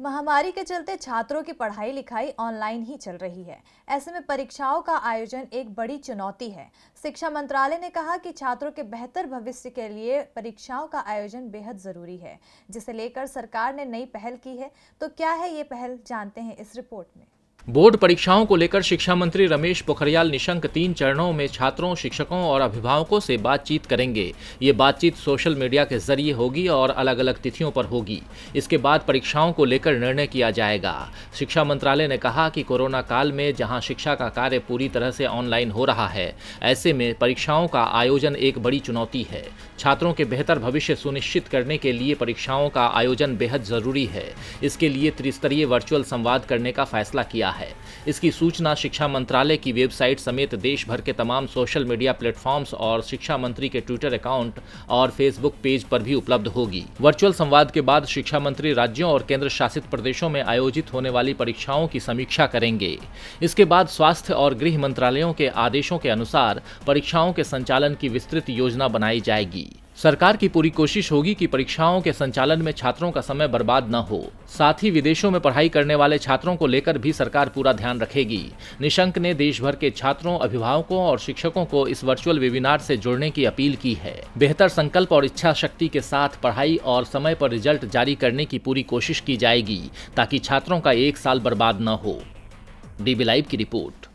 महामारी के चलते छात्रों की पढ़ाई लिखाई ऑनलाइन ही चल रही है ऐसे में परीक्षाओं का आयोजन एक बड़ी चुनौती है शिक्षा मंत्रालय ने कहा कि छात्रों के बेहतर भविष्य के लिए परीक्षाओं का आयोजन बेहद ज़रूरी है जिसे लेकर सरकार ने नई पहल की है तो क्या है ये पहल जानते हैं इस रिपोर्ट में बोर्ड परीक्षाओं को लेकर शिक्षा मंत्री रमेश पोखरियाल निशंक तीन चरणों में छात्रों शिक्षकों और अभिभावकों से बातचीत करेंगे ये बातचीत सोशल मीडिया के जरिए होगी और अलग अलग तिथियों पर होगी इसके बाद परीक्षाओं को लेकर निर्णय किया जाएगा शिक्षा मंत्रालय ने कहा कि कोरोना काल में जहां शिक्षा का कार्य पूरी तरह से ऑनलाइन हो रहा है ऐसे में परीक्षाओं का आयोजन एक बड़ी चुनौती है छात्रों के बेहतर भविष्य सुनिश्चित करने के लिए परीक्षाओं का आयोजन बेहद जरूरी है इसके लिए त्रिस्तरीय वर्चुअल संवाद करने का फैसला किया है है इसकी सूचना शिक्षा मंत्रालय की वेबसाइट समेत देश भर के तमाम सोशल मीडिया प्लेटफॉर्म्स और शिक्षा मंत्री के ट्विटर अकाउंट और फेसबुक पेज पर भी उपलब्ध होगी वर्चुअल संवाद के बाद शिक्षा मंत्री राज्यों और केंद्र शासित प्रदेशों में आयोजित होने वाली परीक्षाओं की समीक्षा करेंगे इसके बाद स्वास्थ्य और गृह मंत्रालयों के आदेशों के अनुसार परीक्षाओं के संचालन की विस्तृत योजना बनाई जाएगी सरकार की पूरी कोशिश होगी कि परीक्षाओं के संचालन में छात्रों का समय बर्बाद न हो साथ ही विदेशों में पढ़ाई करने वाले छात्रों को लेकर भी सरकार पूरा ध्यान रखेगी निशंक ने देश भर के छात्रों अभिभावकों और शिक्षकों को इस वर्चुअल वेबिनार से जुड़ने की अपील की है बेहतर संकल्प और इच्छा शक्ति के साथ पढ़ाई और समय पर रिजल्ट जारी करने की पूरी कोशिश की जाएगी ताकि छात्रों का एक साल बर्बाद न हो डीबी लाइव की रिपोर्ट